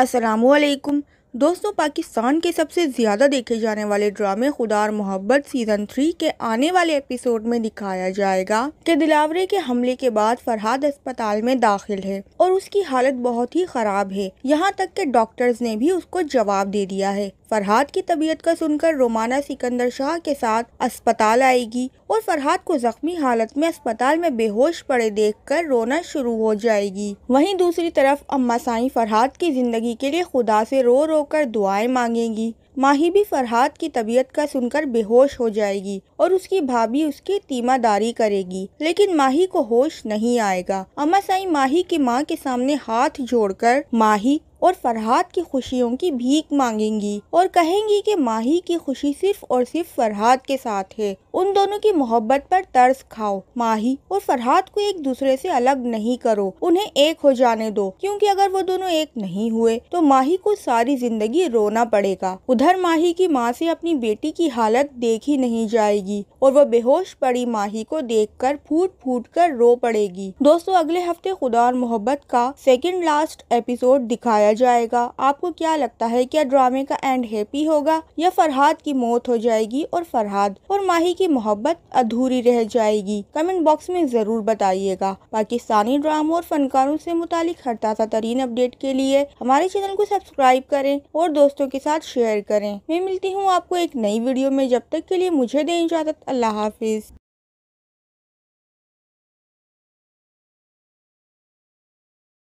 असलकुम दोस्तों पाकिस्तान के सबसे ज़्यादा देखे जाने वाले ड्रामे खुदार मोहब्बत सीज़न थ्री के आने वाले एपिसोड में दिखाया जाएगा कि दिलावरे के हमले के बाद फरहाद अस्पताल में दाखिल है और उसकी हालत बहुत ही ख़राब है यहाँ तक कि डॉक्टर्स ने भी उसको जवाब दे दिया है फरहाद की तबीयत का सुनकर रोमाना सिकंदर शाह के साथ अस्पताल आएगी और फरहाद को जख्मी हालत में अस्पताल में बेहोश पड़े देखकर रोना शुरू हो जाएगी वहीं दूसरी तरफ अम्मा साई फरहाद की जिंदगी के लिए खुदा से रो रो कर दुआएं मांगेंगी माही भी फरहाद की तबीयत का सुनकर बेहोश हो जाएगी और उसकी भाभी उसकी तीमादारी करेगी लेकिन माही को होश नहीं आएगा अम्मा साई माही की माँ के सामने हाथ जोड़कर माही और फरहाद की खुशियों की भीख मांगेंगी और कहेंगी कि माही की खुशी सिर्फ और सिर्फ फरहाद के साथ है उन दोनों की मोहब्बत पर तर्स खाओ माही और फरहाद को एक दूसरे से अलग नहीं करो उन्हें एक हो जाने दो क्योंकि अगर वो दोनों एक नहीं हुए तो माही को सारी जिंदगी रोना पड़ेगा उधर माही की माँ से अपनी बेटी की हालत देखी नहीं जाएगी और वो बेहोश पड़ी माही को कर फूट फूट कर रो पड़ेगी दोस्तों अगले हफ्ते खुदा और मोहब्बत का सेकेंड लास्ट एपिसोड दिखाया जाएगा आपको क्या लगता है क्या ड्रामे का एंड हैप्पी होगा या फरहाद की मौत हो जाएगी और फरहाद और माही की ये मोहब्बत अधूरी रह जाएगी कमेंट बॉक्स में ज़रूर बताइएगा पाकिस्तानी ड्रामों और फनकारों से मुतालिक हर ताज़ा तरीन अपडेट के लिए हमारे चैनल को सब्सक्राइब करें और दोस्तों के साथ शेयर करें मैं मिलती हूँ आपको एक नई वीडियो में जब तक के लिए मुझे दें इजाज़त अल्लाह हाफिज़